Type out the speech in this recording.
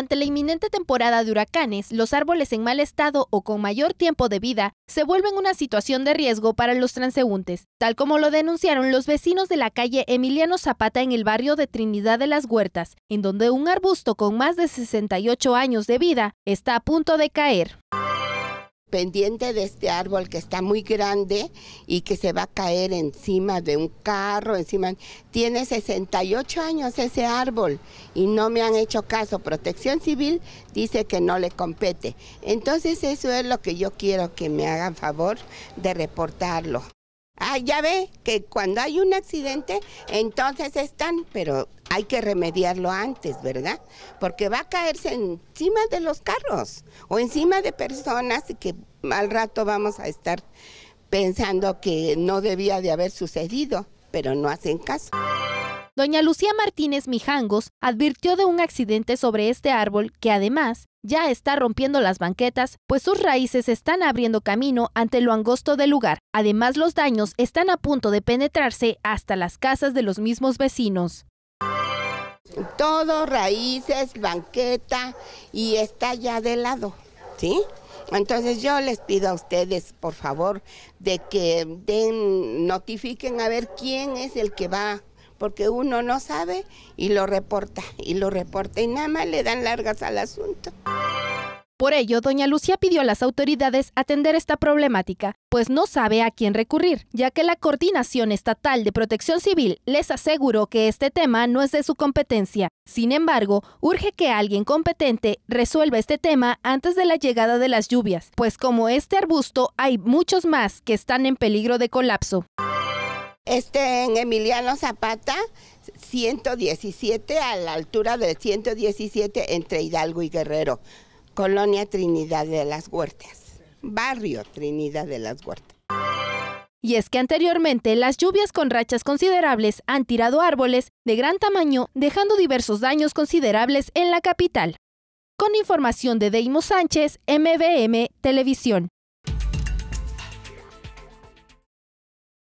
Ante la inminente temporada de huracanes, los árboles en mal estado o con mayor tiempo de vida se vuelven una situación de riesgo para los transeúntes, tal como lo denunciaron los vecinos de la calle Emiliano Zapata en el barrio de Trinidad de las Huertas, en donde un arbusto con más de 68 años de vida está a punto de caer pendiente de este árbol que está muy grande y que se va a caer encima de un carro, encima. Tiene 68 años ese árbol y no me han hecho caso. Protección Civil dice que no le compete. Entonces eso es lo que yo quiero que me hagan favor de reportarlo. Ah, ya ve que cuando hay un accidente, entonces están, pero hay que remediarlo antes, ¿verdad? Porque va a caerse encima de los carros o encima de personas que al rato vamos a estar pensando que no debía de haber sucedido, pero no hacen caso. Doña Lucía Martínez Mijangos advirtió de un accidente sobre este árbol que además ya está rompiendo las banquetas, pues sus raíces están abriendo camino ante lo angosto del lugar. Además, los daños están a punto de penetrarse hasta las casas de los mismos vecinos. Todo raíces, banqueta y está ya de lado, ¿sí? Entonces yo les pido a ustedes, por favor, de que den, notifiquen a ver quién es el que va, porque uno no sabe y lo reporta, y lo reporta y nada más le dan largas al asunto. Por ello, doña Lucía pidió a las autoridades atender esta problemática, pues no sabe a quién recurrir, ya que la Coordinación Estatal de Protección Civil les aseguró que este tema no es de su competencia. Sin embargo, urge que alguien competente resuelva este tema antes de la llegada de las lluvias, pues como este arbusto hay muchos más que están en peligro de colapso. Este en Emiliano Zapata, 117 a la altura del 117 entre Hidalgo y Guerrero. Colonia Trinidad de las Huertas, barrio Trinidad de las Huertas. Y es que anteriormente las lluvias con rachas considerables han tirado árboles de gran tamaño, dejando diversos daños considerables en la capital. Con información de Deimo Sánchez, MBM Televisión.